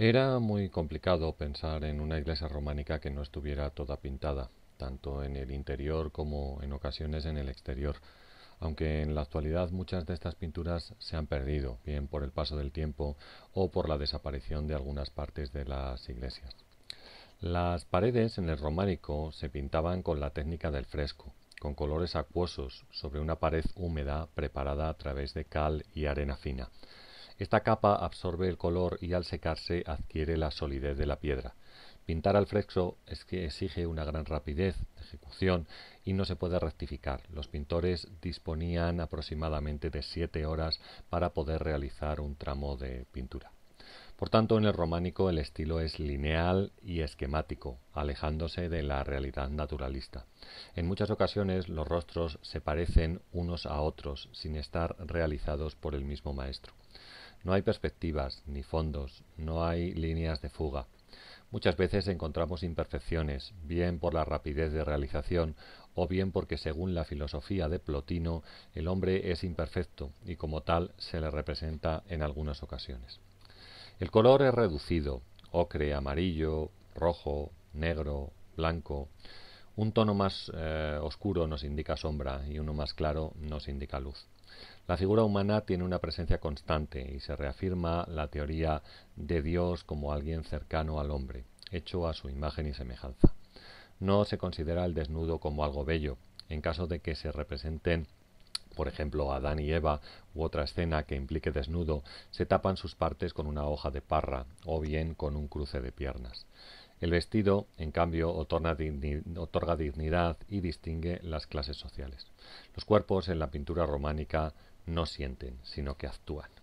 Era muy complicado pensar en una iglesia románica que no estuviera toda pintada, tanto en el interior como en ocasiones en el exterior, aunque en la actualidad muchas de estas pinturas se han perdido, bien por el paso del tiempo o por la desaparición de algunas partes de las iglesias. Las paredes en el románico se pintaban con la técnica del fresco, con colores acuosos sobre una pared húmeda preparada a través de cal y arena fina. Esta capa absorbe el color y al secarse adquiere la solidez de la piedra. Pintar al fresco es que exige una gran rapidez de ejecución y no se puede rectificar. Los pintores disponían aproximadamente de siete horas para poder realizar un tramo de pintura. Por tanto, en el románico el estilo es lineal y esquemático, alejándose de la realidad naturalista. En muchas ocasiones los rostros se parecen unos a otros sin estar realizados por el mismo maestro. No hay perspectivas ni fondos, no hay líneas de fuga. Muchas veces encontramos imperfecciones, bien por la rapidez de realización o bien porque según la filosofía de Plotino el hombre es imperfecto y como tal se le representa en algunas ocasiones. El color es reducido, ocre, amarillo, rojo, negro, blanco. Un tono más eh, oscuro nos indica sombra y uno más claro nos indica luz. La figura humana tiene una presencia constante y se reafirma la teoría de Dios como alguien cercano al hombre, hecho a su imagen y semejanza. No se considera el desnudo como algo bello, en caso de que se representen por ejemplo Adán y Eva u otra escena que implique desnudo, se tapan sus partes con una hoja de parra o bien con un cruce de piernas. El vestido, en cambio, otorga, dignidad y distingue las clases sociales. Los cuerpos en la pintura románica no sienten, sino que actúan.